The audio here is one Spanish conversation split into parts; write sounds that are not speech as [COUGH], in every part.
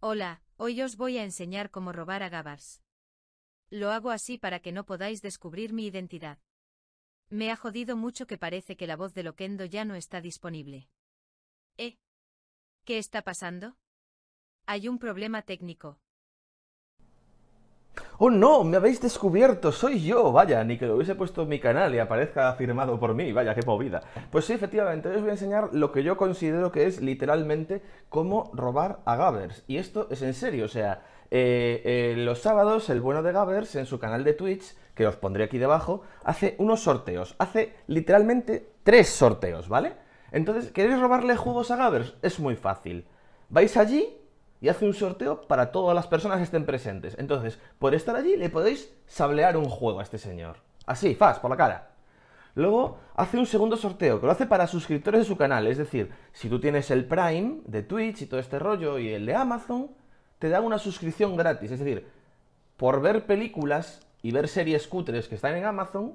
Hola, hoy os voy a enseñar cómo robar a Gavars. Lo hago así para que no podáis descubrir mi identidad. Me ha jodido mucho que parece que la voz de Loquendo ya no está disponible. ¿Eh? ¿Qué está pasando? Hay un problema técnico, ¡Oh no! ¡Me habéis descubierto! ¡Soy yo! Vaya, ni que lo hubiese puesto en mi canal y aparezca firmado por mí. Vaya, qué movida. Pues sí, efectivamente, hoy os voy a enseñar lo que yo considero que es literalmente cómo robar a Gabbers. Y esto es en serio, o sea, eh, eh, los sábados el bueno de Gabbers en su canal de Twitch, que os pondré aquí debajo, hace unos sorteos. Hace literalmente tres sorteos, ¿vale? Entonces, ¿queréis robarle juegos a Gabbers? Es muy fácil. Vais allí, y hace un sorteo para todas las personas que estén presentes. Entonces, por estar allí, le podéis sablear un juego a este señor. Así, fast, por la cara. Luego hace un segundo sorteo, que lo hace para suscriptores de su canal. Es decir, si tú tienes el Prime de Twitch y todo este rollo y el de Amazon, te da una suscripción gratis. Es decir, por ver películas y ver series cutres que están en Amazon,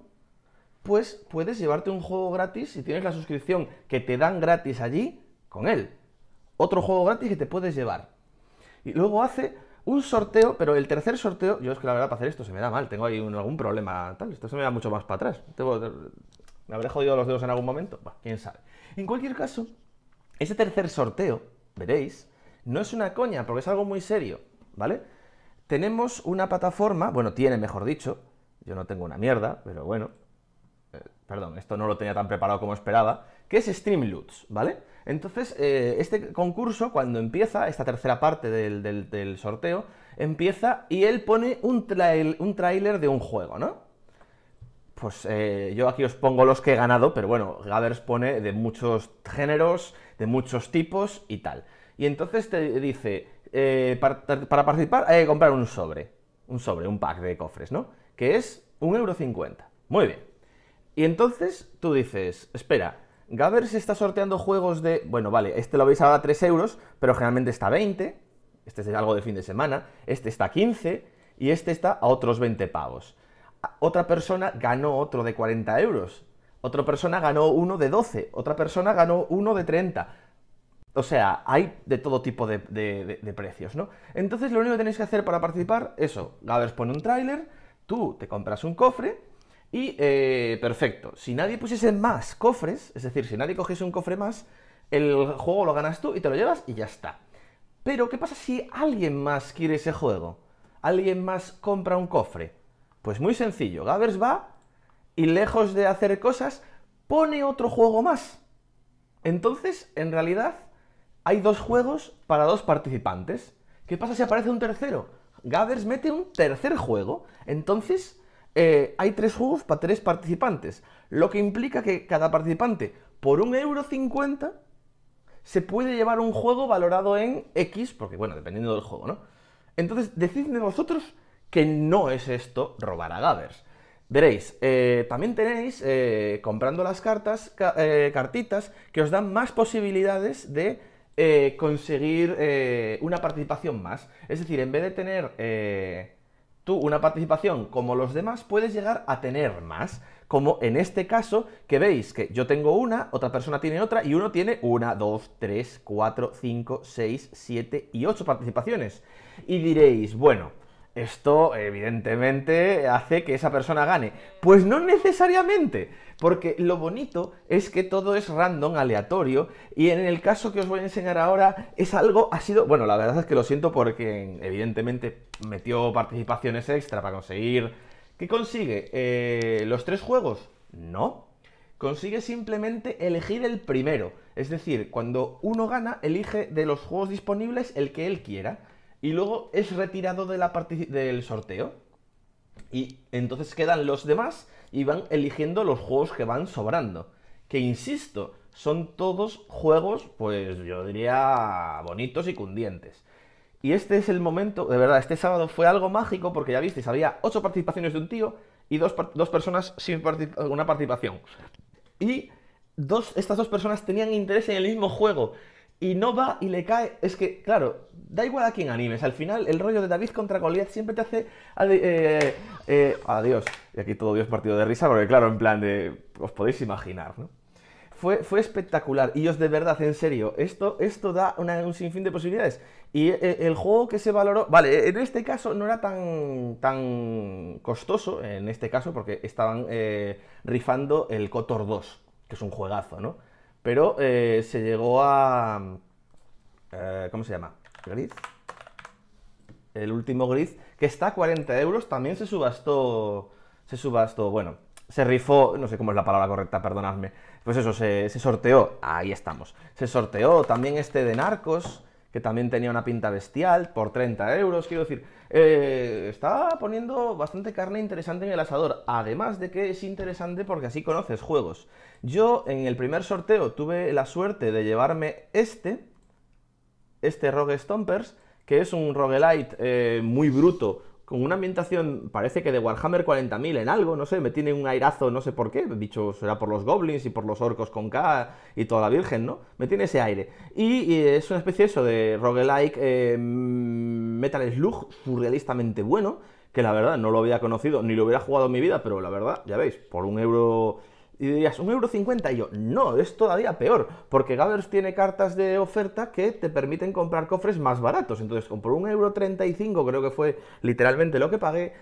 pues puedes llevarte un juego gratis si tienes la suscripción que te dan gratis allí con él. Otro juego gratis que te puedes llevar. Y luego hace un sorteo, pero el tercer sorteo, yo es que la verdad para hacer esto se me da mal, tengo ahí algún problema tal, esto se me da mucho más para atrás. ¿Me habré jodido los dedos en algún momento? quién sabe. En cualquier caso, ese tercer sorteo, veréis, no es una coña, porque es algo muy serio, ¿vale? Tenemos una plataforma, bueno, tiene mejor dicho, yo no tengo una mierda, pero bueno, perdón, esto no lo tenía tan preparado como esperaba, que es Streamloots, ¿vale? Entonces, eh, este concurso, cuando empieza, esta tercera parte del, sorteo, empieza y él pone un, trailer de un juego, ¿no? Pues eh, yo aquí os pongo los que he ganado, pero bueno, Gavers pone de muchos géneros, de muchos tipos y tal. Y entonces te dice, eh, para, para, participar hay que comprar un sobre, un sobre, un pack de cofres, ¿no? Que es 1,50€. Muy bien. Y entonces tú dices, espera, Gavers está sorteando juegos de. Bueno, vale, este lo veis ahora a 3 euros, pero generalmente está a 20. Este es algo de fin de semana. Este está a 15. Y este está a otros 20 pavos. Otra persona ganó otro de 40 euros. Otra persona ganó uno de 12. Otra persona ganó uno de 30. O sea, hay de todo tipo de, precios, ¿no? Entonces lo único que tenéis que hacer para participar, eso, Gavers pone un tráiler, tú te compras un cofre, y eh, perfecto, si nadie pusiese más cofres, es decir, si nadie cogiese un cofre más, el juego lo ganas tú y te lo llevas y ya está. Pero, ¿qué pasa si alguien más quiere ese juego? ¿Alguien más compra un cofre? Pues muy sencillo, Gavers va y lejos de hacer cosas, pone otro juego más. Entonces, en realidad, hay dos juegos para dos participantes. ¿Qué pasa si aparece un tercero? Gathers mete un tercer juego. Entonces, eh, hay tres juegos para tres participantes, lo que implica que cada participante, por un euro cincuenta, se puede llevar un juego valorado en X, porque bueno, dependiendo del juego, ¿no? Entonces, decidme vosotros que no es esto robar a Gavers. Veréis, eh, también tenéis, eh, comprando las cartas, cartitas, que os dan más posibilidades de conseguir una participación más. Es decir, en vez de tener tú una participación como los demás puedes llegar a tener más, como en este caso que veis que yo tengo una, otra persona tiene otra y uno tiene una, dos, tres, cuatro, cinco, seis, siete y ocho participaciones. Y diréis, bueno, esto, evidentemente, hace que esa persona gane. Pues no necesariamente, porque lo bonito es que todo es random, aleatorio, y en el caso que os voy a enseñar ahora es algo, ha sido, bueno, la verdad es que lo siento porque evidentemente metió participaciones extra para conseguir... ¿Qué consigue? Eh, ¿Los tres juegos? No. Consigue simplemente elegir el primero. Es decir, cuando uno gana, elige de los juegos disponibles el que él quiera y luego es retirado de la del sorteo. Y entonces quedan los demás y van eligiendo los juegos que van sobrando. Que insisto, son todos juegos, pues yo diría, bonitos y cundientes. Y este es el momento, de verdad, este sábado fue algo mágico porque ya visteis, había ocho participaciones de un tío y dos, dos personas sin una participación. Y dos, estas dos personas tenían interés en el mismo juego y no va y le cae. Es que, claro, da igual a quién animes. Al final, el rollo de David contra Goliath siempre te hace. Eh, eh, adiós. Y aquí todo Dios partido de risa, porque, claro, en plan de. Os podéis imaginar, ¿no? Fue, fue espectacular. Y os de verdad, en serio, esto, esto da un sinfín de posibilidades. Y eh, el juego que se valoró. Vale, en este caso no era tan, tan costoso, en este caso, porque estaban rifando el Cotor 2, que es un juegazo, ¿no? pero eh, se llegó a... Eh, ¿Cómo se llama? Gris. El último gris, que está a 40 euros, también se subastó, se subastó, bueno, se rifó, no sé cómo es la palabra correcta, perdonadme. Pues eso, se, se sorteó, ahí estamos. Se sorteó también este de Narcos, que también tenía una pinta bestial, por 30 euros, quiero decir, eh, está poniendo bastante carne interesante en el asador, además de que es interesante porque así conoces juegos. Yo en el primer sorteo tuve la suerte de llevarme este, este Rogue Stompers, que es un roguelite light eh, muy bruto, con una ambientación, parece que de Warhammer 40.000 en algo, no sé, me tiene un airazo, no sé por qué, dicho será por los goblins y por los orcos con K y toda la virgen, ¿no? Me tiene ese aire. Y, es una especie eso de roguelike eh, Metal Slug surrealistamente bueno, que la verdad no lo había conocido ni lo hubiera jugado en mi vida, pero la verdad, ya veis, por un euro y dirías, un euro cincuenta. Y yo, no, es todavía peor, porque Gabbers tiene cartas de oferta que te permiten comprar cofres más baratos. Entonces, por un euro treinta creo que fue literalmente lo que pagué,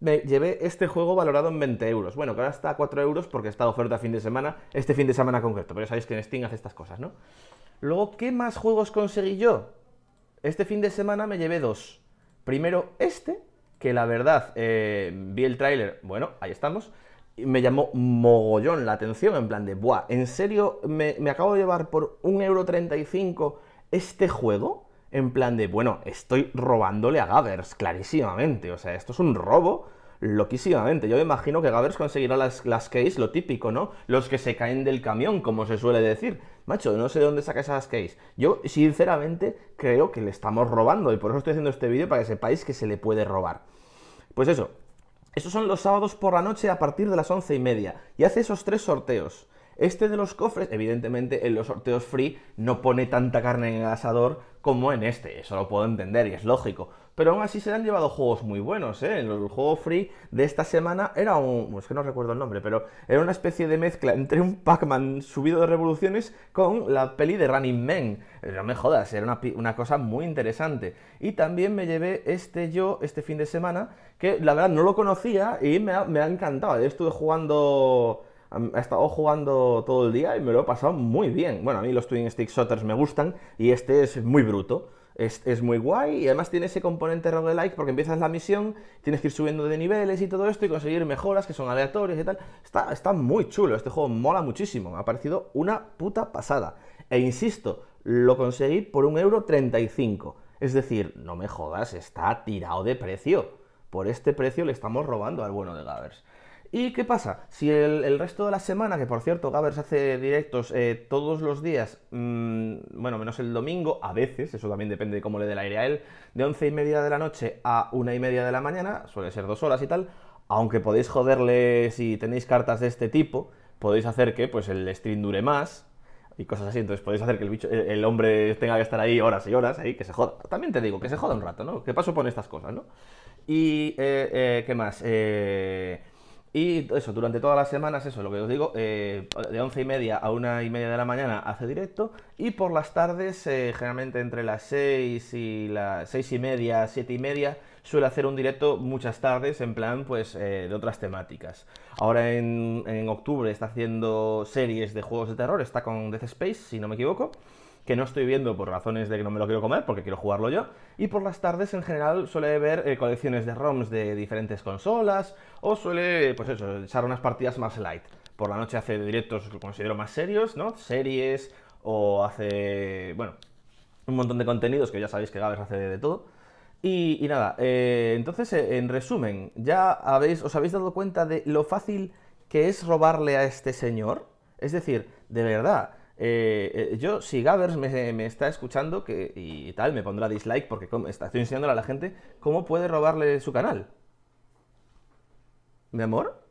me llevé este juego valorado en 20 euros. Bueno, que ahora está a 4 euros porque está de oferta fin de semana, este fin de semana concreto, pero ya sabéis que en Steam hace estas cosas, ¿no? Luego, ¿qué más juegos conseguí yo? Este fin de semana me llevé dos. Primero este, que la verdad, eh, vi el tráiler, bueno, ahí estamos me llamó mogollón la atención, en plan de, buah, ¿en serio me, acabo de llevar por 1,35€ este juego? En plan de, bueno, estoy robándole a Gabbers, clarísimamente. O sea, esto es un robo loquísimamente. Yo me imagino que Gabbers conseguirá las, las keys, lo típico, ¿no? Los que se caen del camión, como se suele decir. Macho, no sé de dónde saca esas keys. Yo, sinceramente, creo que le estamos robando y por eso estoy haciendo este vídeo para que sepáis que se le puede robar. Pues eso, esos son los sábados por la noche a partir de las once y media. Y hace esos tres sorteos. Este de los cofres, evidentemente, en los sorteos free no pone tanta carne en el asador como en este. Eso lo puedo entender y es lógico. Pero aún así se han llevado juegos muy buenos, ¿eh? El juego free de esta semana era un... es que no recuerdo el nombre, pero era una especie de mezcla entre un Pac-Man subido de revoluciones con la peli de Running Man. Eh, no me jodas, era una, cosa muy interesante. Y también me llevé este yo este fin de semana, que la verdad no lo conocía y me ha, me ha encantado. Estuve jugando he estado jugando todo el día y me lo he pasado muy bien. Bueno, a mí los Twin Stick Shotters me gustan y este es muy bruto es, muy guay y además tiene ese componente roguelike porque empiezas la misión, tienes que ir subiendo de niveles y todo esto y conseguir mejoras que son aleatorias y tal. Está, está muy chulo, este juego mola muchísimo, me ha parecido una puta pasada. E insisto, lo conseguí por 1,35€. Es decir, no me jodas, está tirado de precio. Por este precio le estamos robando al bueno de Gavers. ¿Y qué pasa? Si el, resto de la semana, que por cierto se hace directos eh, todos los días, mm, bueno, menos el domingo, a veces, eso también depende de cómo le dé el aire a él, de once y media de la noche a una y media de la mañana, suele ser dos horas y tal, aunque podéis joderle si tenéis cartas de este tipo, podéis hacer que pues el stream dure más y cosas así, entonces podéis hacer que el, bicho, el, hombre tenga que estar ahí horas y horas, ahí, que se joda. También te digo, que se joda un rato, ¿no? ¿Qué paso con estas cosas, no? Y, eh, eh, ¿qué más? Eh... Y eso, durante todas las semanas, eso, lo que os digo, eh, de once y media a una y media de la mañana hace directo. Y por las tardes, eh, generalmente entre las 6 y las seis y media, siete y media, suele hacer un directo muchas tardes, en plan, pues, eh, de otras temáticas. Ahora en, en octubre está haciendo series de juegos de terror, está con Death Space, si no me equivoco que no estoy viendo por razones de que no me lo quiero comer, porque quiero jugarlo yo. Y por las tardes, en general, suele ver eh, colecciones de ROMs de diferentes consolas, o suele, pues eso, echar unas partidas más light. Por la noche hace directos que considero más serios, ¿no? Series, o hace, bueno, un montón de contenidos que ya sabéis que Gabes hace de todo. Y, nada, eh, entonces, eh, en resumen, ya habéis, os habéis dado cuenta de lo fácil que es robarle a este señor. Es decir, de verdad, eh, eh, yo, si Gavers me, está escuchando que, y tal, me pondrá dislike porque está, estoy enseñándole a la gente cómo puede robarle su canal. ¿Mi amor?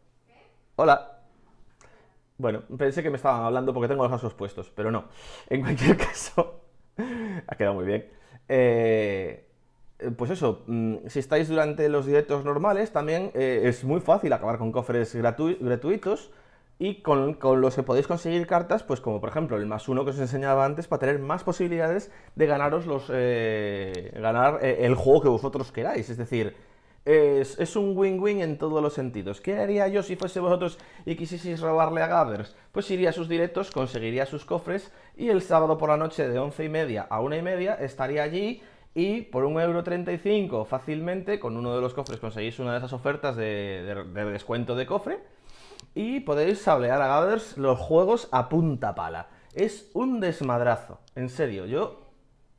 Hola. Bueno, pensé que me estaban hablando porque tengo los asos puestos, pero no. En cualquier [LAUGHS] caso, ha quedado muy bien. Eh, pues eso, mm, si estáis durante los directos normales, también es muy fácil acabar con cofres gratuitos y con, los que podéis conseguir cartas, pues como por ejemplo el más uno que os enseñaba antes, para tener más posibilidades de ganaros los. Eh, ganar eh, el juego que vosotros queráis. Es decir, es, un win-win en todos los sentidos. ¿Qué haría yo si fuese vosotros y quisieseis robarle a Gabbers? Pues iría a sus directos, conseguiría sus cofres y el sábado por la noche de once y media a una y media estaría allí y por 1,35€ fácilmente, con uno de los cofres conseguís una de esas ofertas de descuento de cofre y podéis sablear a Gathers los juegos a punta pala. Es un desmadrazo, en serio. Yo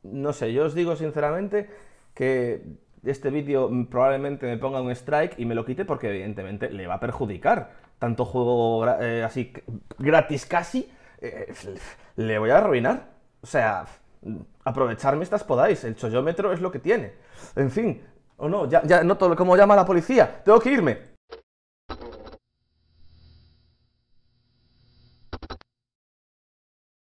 no sé, yo os digo sinceramente que este vídeo probablemente me ponga un strike y me lo quite porque evidentemente le va a perjudicar. Tanto juego eh, así gratis casi, eh, le voy a arruinar. O sea, aprovecharme estas podáis, el chollómetro es lo que tiene. En fin, o no, ya, ya lo como llama la policía, tengo que irme.